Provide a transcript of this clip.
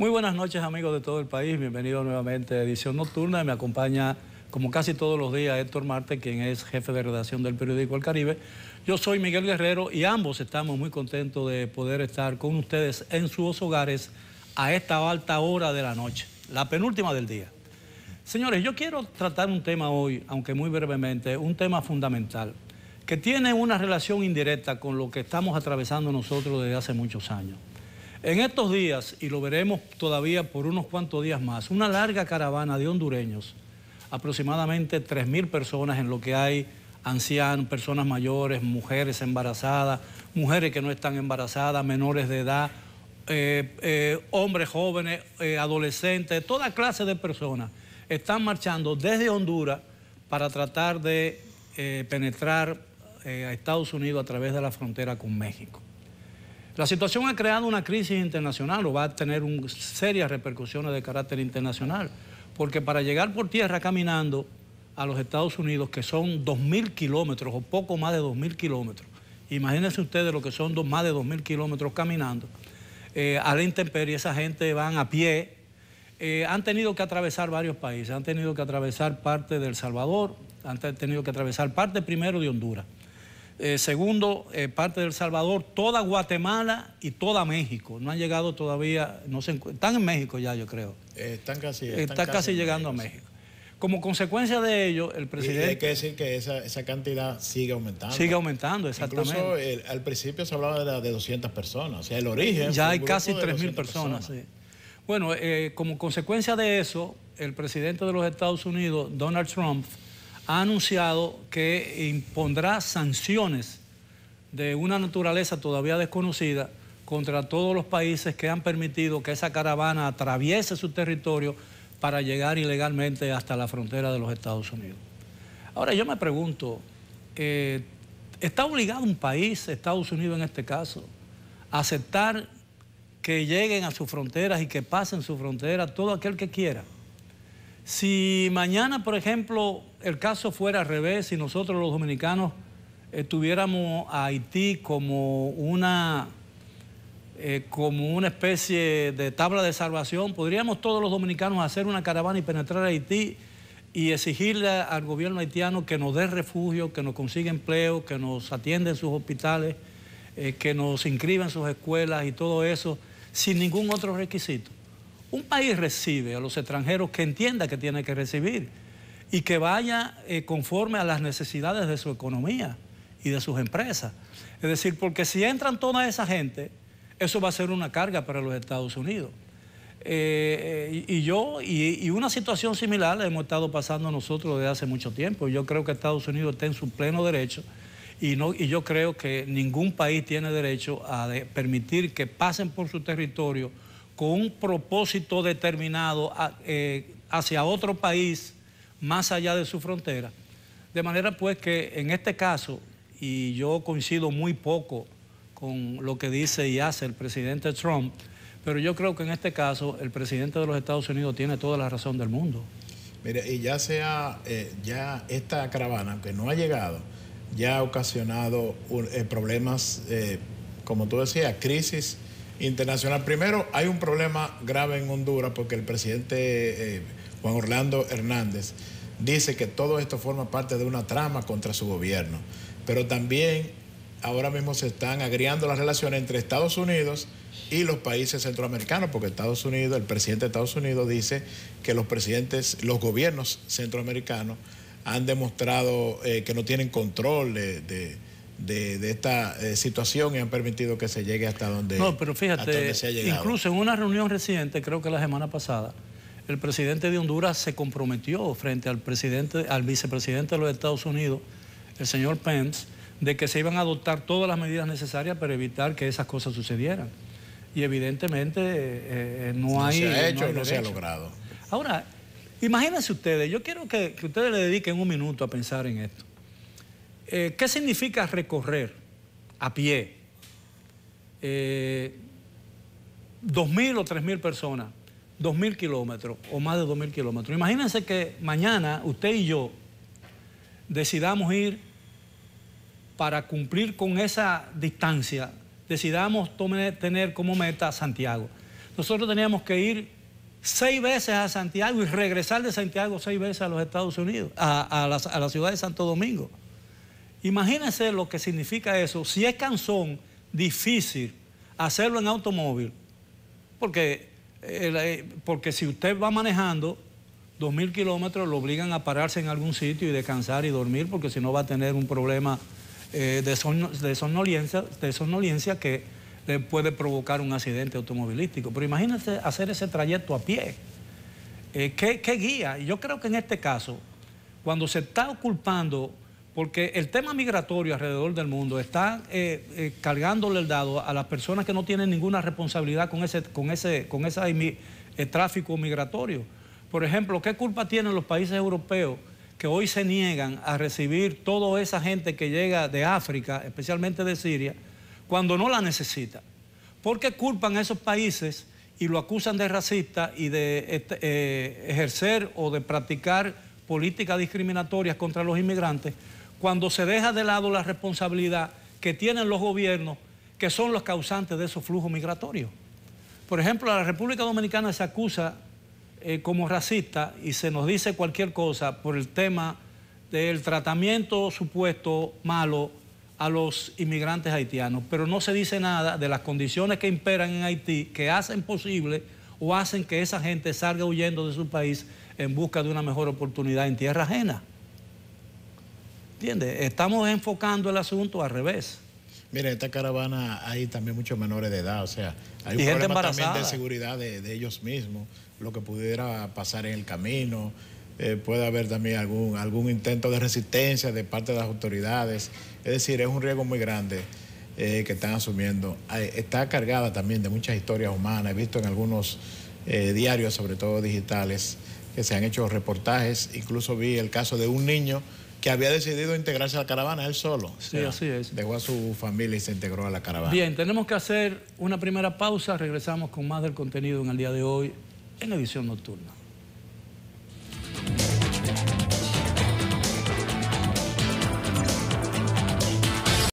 Muy buenas noches amigos de todo el país, bienvenidos nuevamente a Edición Nocturna. Me acompaña como casi todos los días Héctor Marte, quien es jefe de redacción del periódico El Caribe. Yo soy Miguel Guerrero y ambos estamos muy contentos de poder estar con ustedes en sus hogares a esta alta hora de la noche, la penúltima del día. Señores, yo quiero tratar un tema hoy, aunque muy brevemente, un tema fundamental, que tiene una relación indirecta con lo que estamos atravesando nosotros desde hace muchos años en estos días, y lo veremos todavía por unos cuantos días más, una larga caravana de hondureños, aproximadamente 3.000 personas en lo que hay ancianos, personas mayores, mujeres embarazadas, mujeres que no están embarazadas, menores de edad, eh, eh, hombres jóvenes, eh, adolescentes, toda clase de personas están marchando desde Honduras para tratar de penetrar a Estados Unidos a través de la frontera con México. La situación ha creado una crisis internacional o va a tener serias repercusiones de carácter internacional, porque para llegar por tierra caminando a los Estados Unidos, que son 2.000 kilómetros o poco más de 2.000 kilómetros, imagínense ustedes lo que son más de 2.000 kilómetros caminando, al eh, a la intemperie esa gente van a pie, eh, han tenido que atravesar varios países, han tenido que atravesar parte del Salvador, han tenido que atravesar parte primero de Honduras. Eh, segundo, eh, parte del Salvador, toda Guatemala y toda México. No han llegado todavía, no están en México ya, yo creo. Eh, están casi, eh, están, están casi, llegando a México. Como consecuencia de ello, el presidente... hay que decir que esa, cantidad sigue aumentando. Sigue aumentando, exactamente. al principio se hablaba de, 200 personas, o sea, el origen... Ya hay casi 3.000 personas, personas. Bueno, como consecuencia de eso, el presidente de los Estados Unidos, Donald Trump, ha anunciado que impondrá sanciones de una naturaleza todavía desconocida contra todos los países que han permitido que esa caravana atraviese su territorio para llegar ilegalmente hasta la frontera de los Estados Unidos. Ahora yo me pregunto, eh, ¿está obligado un país, Estados Unidos en este caso, a aceptar que lleguen a sus fronteras y que pasen su frontera todo aquel que quiera? Si mañana, por ejemplo, el caso fuera al revés, si nosotros los dominicanos estuviéramos tuviéramos a Haití como una, eh, como una especie de tabla de salvación, podríamos todos los dominicanos hacer una caravana y penetrar a Haití y exigirle al gobierno haitiano que nos dé refugio, que nos consiga empleo, que nos atienda en sus hospitales, eh, que nos inscriba en sus escuelas y todo eso, sin ningún otro requisito. Un país recibe a los extranjeros que entienda que tiene que recibir y que vaya eh, conforme a las necesidades de su economía y de sus empresas. Es decir, porque si entran toda esa gente, eso va a ser una carga para los Estados Unidos. Eh, eh, y, yo, y, una situación similar la hemos estado pasando nosotros desde hace mucho tiempo. Yo creo que Estados Unidos está en su pleno derecho y, no, y yo creo que ningún país tiene derecho a permitir que pasen por su territorio con un propósito determinado eh, hacia otro país más allá de su frontera. De manera pues que en este caso, y yo coincido muy poco con lo que dice y hace el presidente Trump, pero yo creo que en este caso el presidente de los Estados Unidos tiene toda la razón del mundo. Mire, y ya sea, eh, ya esta caravana que no ha llegado, ya ha ocasionado eh, problemas, como tú decías, crisis internacional. Primero, hay un problema grave en Honduras porque el presidente eh, Juan Orlando Hernández dice que todo esto forma parte de una trama contra su gobierno. Pero también ahora mismo se están agriando las relaciones entre Estados Unidos y los países centroamericanos, porque Estados Unidos, el presidente de Estados Unidos dice que los presidentes, los gobiernos centroamericanos han demostrado eh, que no tienen control de de, esta eh, situación y han permitido que se llegue hasta donde, no, pero fíjate, Incluso en una reunión reciente, creo que la semana pasada, el presidente de Honduras se comprometió frente al presidente, al vicepresidente de los Estados Unidos, el señor Pence, de que se iban a adoptar todas las medidas necesarias para evitar que esas cosas sucedieran. Y evidentemente eh, eh, no, hay. Se ha hecho, no, se ha logrado. Ahora, imagínense ustedes, yo quiero que ustedes le dediquen un minuto a pensar en esto. Eh, ¿Qué significa recorrer a pie? Eh, dos mil o tres mil personas, dos mil kilómetros o más de 2.000 kilómetros. Imagínense que mañana usted y yo decidamos ir para cumplir con esa distancia, decidamos tener como meta Santiago. Nosotros teníamos que ir seis veces a Santiago y regresar de Santiago seis veces a los Estados Unidos, a la ciudad de Santo Domingo. Imagínense lo que significa eso. Si es cansón... difícil hacerlo en automóvil, porque, eh, eh, porque si usted va manejando 2.000 kilómetros, lo obligan a pararse en algún sitio y descansar y dormir, porque si no va a tener un problema eh, de, son, de, somnolencia, de que le puede provocar un accidente automovilístico. Pero imagínense hacer ese trayecto a pie. ¿qué, ¿Qué guía? Yo creo que en este caso, cuando se está culpando porque el tema migratorio alrededor del mundo está eh, eh, cargándole el dado a las personas que no tienen ninguna responsabilidad con ese, con ese, con ese eh, tráfico migratorio. Por ejemplo, ¿qué culpa tienen los países europeos que hoy se niegan a recibir toda esa gente que llega de África, especialmente de Siria, cuando no la necesita? ¿Por qué culpan a esos países y lo acusan de racista y de este, ejercer o de practicar políticas discriminatorias contra los inmigrantes? cuando se deja de lado la responsabilidad que tienen los gobiernos que son los causantes de esos flujos migratorios. Por ejemplo, la República Dominicana se acusa eh, como racista y se nos dice cualquier cosa por el tema del tratamiento supuesto malo a los inmigrantes haitianos, pero no se dice nada de las condiciones que imperan en Haití que hacen posible o hacen que esa gente salga huyendo de su país en busca de una mejor oportunidad en tierra ajena. ¿Entiendes? Estamos enfocando el asunto al revés. Mire, esta caravana hay también muchos menores de edad, o sea, hay un problema también de seguridad de, ellos mismos, lo que pudiera pasar en el camino, eh, puede haber también algún, algún intento de resistencia de parte de las autoridades, es decir, es un riesgo muy grande eh, que están asumiendo. Está cargada también de muchas historias humanas, he visto en algunos eh, diarios, sobre todo digitales, que se han hecho reportajes, incluso vi el caso de un niño que había decidido integrarse a la caravana él solo. Sí, así es. Dejó a su familia y se integró a la caravana. Bien, tenemos que hacer una primera pausa. Regresamos con más del contenido en el día de hoy en la edición nocturna.